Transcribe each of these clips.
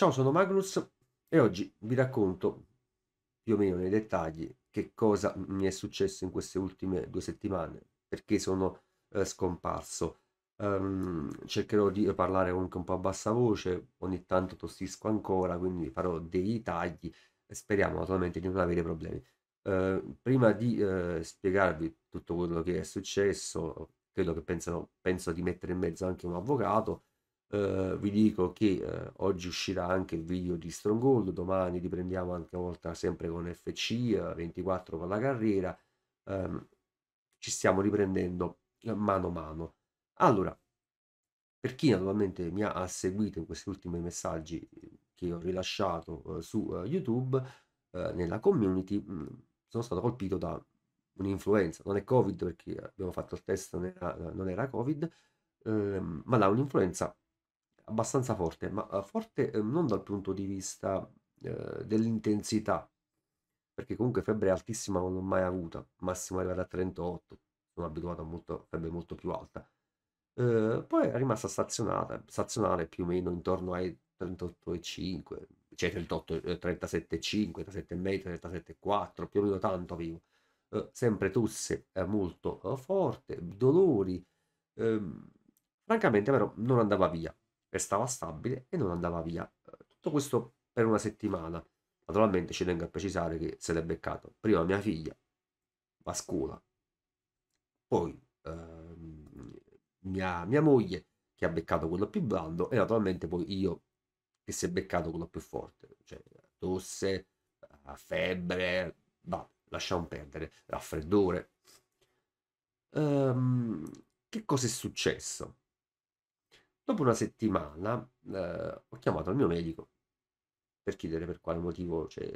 Ciao, sono Magnus e oggi vi racconto più o meno nei dettagli che cosa mi è successo in queste ultime due settimane, perché sono eh, scomparso. Um, cercherò di parlare comunque un po' a bassa voce, ogni tanto tossisco ancora, quindi farò dei tagli e speriamo naturalmente di non avere problemi. Uh, prima di uh, spiegarvi tutto quello che è successo, credo che pensano, penso di mettere in mezzo anche un avvocato, Uh, vi dico che uh, oggi uscirà anche il video di Stronghold, domani riprendiamo anche una volta sempre con FC, uh, 24 con la carriera, um, ci stiamo riprendendo eh, mano a mano. Allora, per chi naturalmente mi ha seguito in questi ultimi messaggi che ho rilasciato eh, su eh, YouTube, nella community, mh, mm, sono stato colpito da un'influenza, non è Covid perché abbiamo fatto il test, non era, non era Covid, ma da un'influenza abbastanza forte, ma eh, forte eh, non dal punto di vista eh, dell'intensità, perché comunque febbre altissima non l'ho mai avuta, massimo arrivata a 38, sono abituato a molto, febbre molto più alta. Eh, poi è rimasta stazionata, stazionale più o meno intorno ai 38,5, cioè 38, 37,5, 37,5, 37,4, più o meno tanto avevo. Eh, sempre tosse molto forte, dolori, ehm, francamente però non andava via restava stabile e non andava via. Tutto questo per una settimana. Naturalmente ci tengo a precisare che se l'è beccato prima mia figlia, va a scuola, poi ehm, mia, mia moglie che ha beccato quello più blando e naturalmente poi io che si è beccato quello più forte, cioè tosse, febbre, va, lasciamo perdere, raffreddore. Um, che cosa è successo? Dopo una settimana eh, ho chiamato il mio medico per chiedere per quale motivo cioè,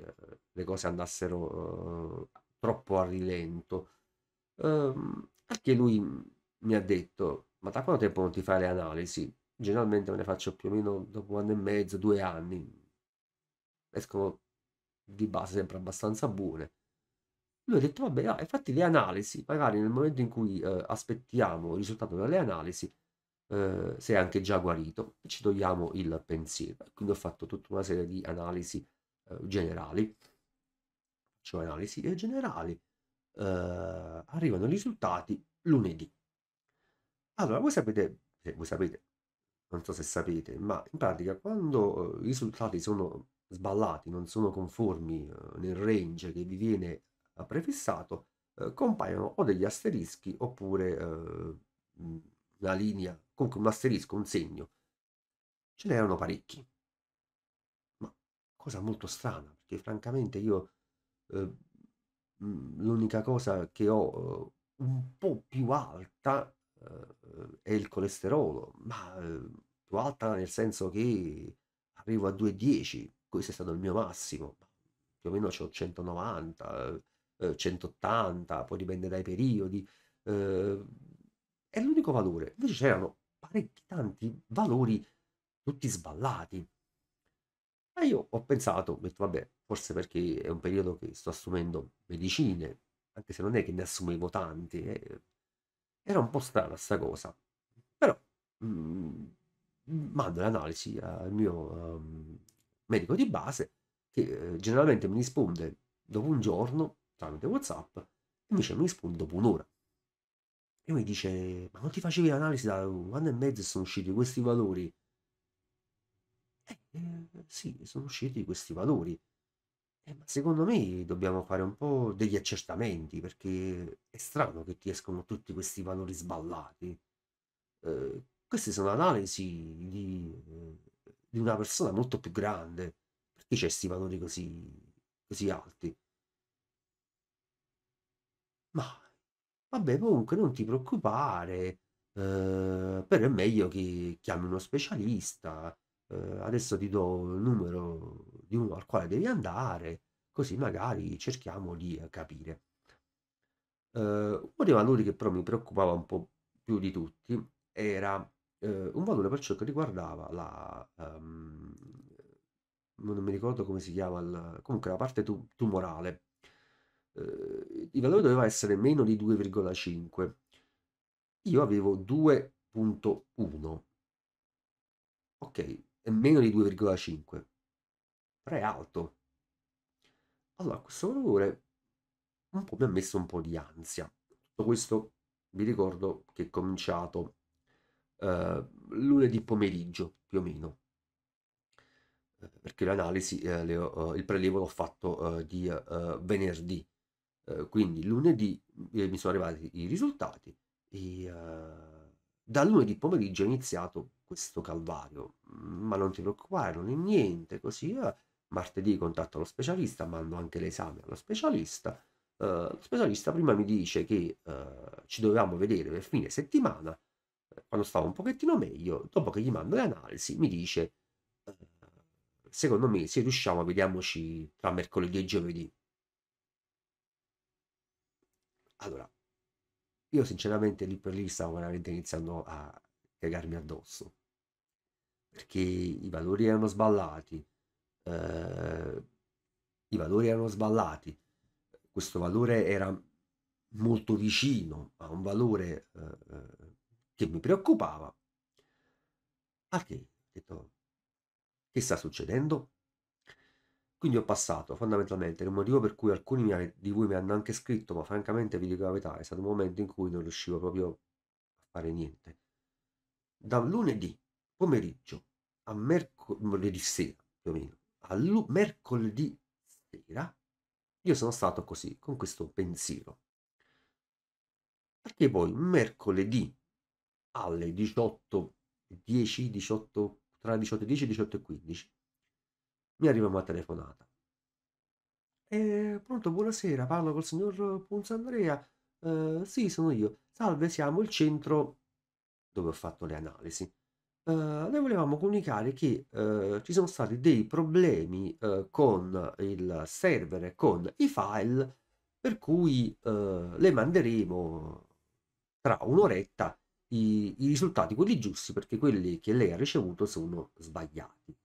le cose andassero eh, troppo a rilento. Um, ehm, anche lui mi ha detto, ma da quanto tempo non ti fai le analisi? Generalmente me ne faccio più o meno dopo un anno e mezzo, due anni. Escono di base sempre abbastanza buone. Lui ha detto, vabbè, ah, infatti le analisi, magari nel momento in cui eh, aspettiamo il risultato delle analisi, eh, se è anche già guarito, ci togliamo il pensiero. Quindi ho fatto tutta una serie di analisi eh, generali, cioè analisi generali, eh, arrivano i risultati lunedì. Allora, voi sapete, eh, voi sapete, non so se sapete, ma in pratica quando eh, i risultati sono sballati, non sono conformi nel range che vi viene prefissato, eh, compaiono o degli asterischi oppure eh, una linea comunque un asterisco, un segno. Ce n'erano parecchi. Ma cosa molto strana, perché francamente io eh, l'unica cosa che ho eh, un po' più alta eh, è il colesterolo, ma ehm, più alta nel senso che arrivo a 2,10, questo è stato il mio massimo, più o meno ho 190, 180, poi dipende dai periodi ehm, è l'unico valore. Invece c'erano parecchi tanti valori tutti sballati. Ma io ho pensato, ho detto vabbè, forse perché è un periodo che sto assumendo medicine, anche se non è che ne assumevo tanti, eh. era un po' strana sta cosa. Però mh, mm, mando l'analisi al mio um, medico di base che eh, generalmente mi risponde dopo un giorno tramite Whatsapp invece mi risponde dopo un'ora. E lui dice, ma non ti facevi l'analisi da un anno e mezzo sono usciti questi valori? Eh, eh, sì, sono usciti questi valori. Eh, ma secondo me dobbiamo fare un po' degli accertamenti, perché è strano che ti escono tutti questi valori sballati. Eh, queste sono analisi di, eh, di, una persona molto più grande. Perché c'è questi valori così, così alti? vabbè comunque non ti preoccupare, eh, però è meglio che chiami uno specialista, eh, adesso ti do il numero di uno al quale devi andare, così magari cerchiamo di capire. Eh, uno dei valori che però mi preoccupava un po' più di tutti era eh, un valore per ciò che riguardava la... Um, non mi ricordo come si chiama, il, comunque la parte tu, tumorale eh, il valore doveva essere meno di 2,5. Io avevo 2.1. Ok, è meno di 2,5. è alto. Allora, questo valore un po' mi ha messo un po' di ansia. Tutto questo vi ricordo che è cominciato eh, lunedì pomeriggio, più o meno, eh, perché l'analisi, eh, eh, il prelievo l'ho fatto eh, di eh, venerdì. Uhm, quindi lunedì mhmm, eh, mi sono arrivati i risultati e uhm, da lunedì pomeriggio è iniziato questo calvario. Mhmm, ma non ti preoccupare, non è niente, così. martedì contatto lo specialista, mando anche l'esame allo specialista. Uhm, lo specialista prima mi dice che ci dovevamo vedere per fine settimana, eh, quando stavo un pochettino meglio, dopo che gli mando le analisi, mi dice secondo me se riusciamo vediamoci tra mercoledì e giovedì allora, io sinceramente lì per lì stavo veramente iniziando a cagarmi addosso, perché i valori erano sballati, eh, i valori erano sballati, questo valore era molto vicino a un valore eh, eh che mi preoccupava, al che oh, che sta succedendo? Quindi ho passato fondamentalmente il motivo per cui alcuni di voi mi hanno anche scritto, ma francamente vi dico la verità, è stato un momento in cui non riuscivo proprio a fare niente. Da lunedì pomeriggio a mercoledì sera, più o meno, a lu- mercoledì sera, io sono stato così, con questo pensiero. Perché poi mercoledì alle 18.10, 18, tra 18.10 e 18.15, mi arriva una telefonata. E, eh, pronto, buonasera, parlo col signor Punzandrea. Uh, eh, sì, sono io. Salve, siamo il centro dove ho fatto le analisi. Uh, noi volevamo comunicare che uh, ci sono stati dei problemi con il server e con i file, per cui le manderemo tra un'oretta i, i risultati, quelli giusti, perché quelli che lei ha ricevuto sono sbagliati.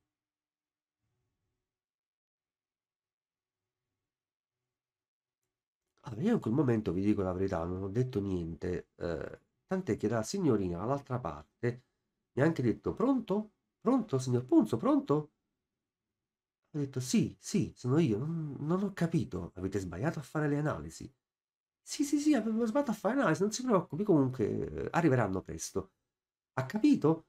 Allora, io in quel momento, vi dico la verità, non ho detto niente, eh, tant'è che la signorina dall'altra parte mi ha anche detto, pronto? Pronto, signor Ponzo, pronto? Ho detto, sì, sì, sono io, non, non ho capito, avete sbagliato a fare le analisi. Sì, sì, sì, avevo sbagliato a fare le analisi, non si preoccupi, comunque eh, arriveranno presto. Ha capito?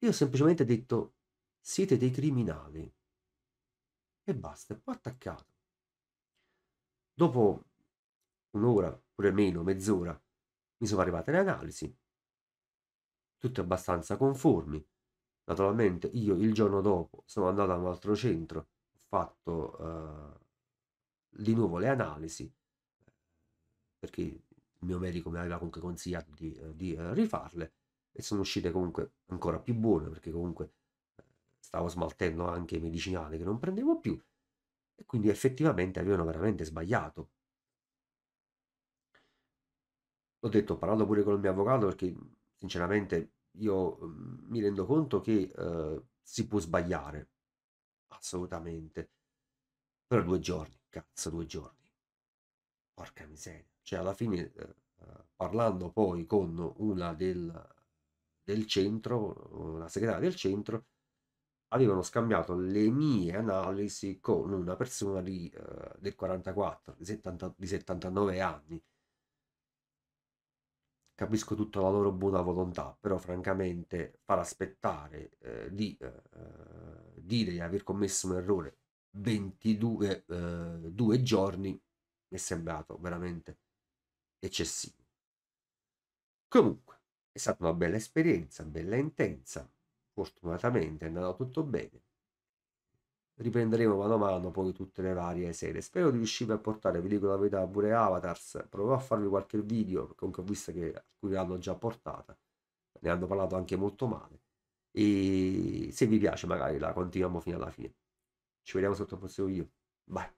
Io ho semplicemente detto, siete dei criminali. E basta, e poi attaccato. Dopo un'ora, pure meno, mezz'ora, mi sono arrivate le analisi, tutte abbastanza conformi. Naturalmente io il giorno dopo sono andato a un altro centro, ho fatto eh, di nuovo le analisi, perché il mio medico mi aveva comunque consigliato di, eh, di eh, rifarle e sono uscite comunque ancora più buone perché comunque eh, stavo smaltendo anche i medicinali che non prendevo più e quindi effettivamente avevano veramente sbagliato. Ho detto, ho parlato pure con il mio avvocato perché sinceramente io mhmm, mi rendo conto che eh, si può sbagliare, assolutamente. Però due giorni, cazzo, due giorni. Porca miseria. Cioè, alla fine, eh, eh parlando poi con una del, del centro, una segretaria del centro, avevano scambiato le mie analisi con una persona di, eh, del 44, di, 70, di 79 anni. Capisco tutta la loro buona volontà, però francamente far aspettare eh, di eh, eh dire di aver commesso un errore 22 eh, due giorni mi è sembrato veramente eccessivo. Comunque, è stata una bella esperienza, bella intensa, fortunatamente è andato tutto bene. Riprenderemo mano a mano poi tutte le varie serie. Spero di riuscire a portare, vi dico la verità, pure Avatars. Proverò a farvi qualche video, comunque ho visto che alcuni l'hanno già portata. Ne hanno parlato anche molto male. E se vi piace magari la continuiamo fino alla fine. Ci vediamo sotto il prossimo video. Bye.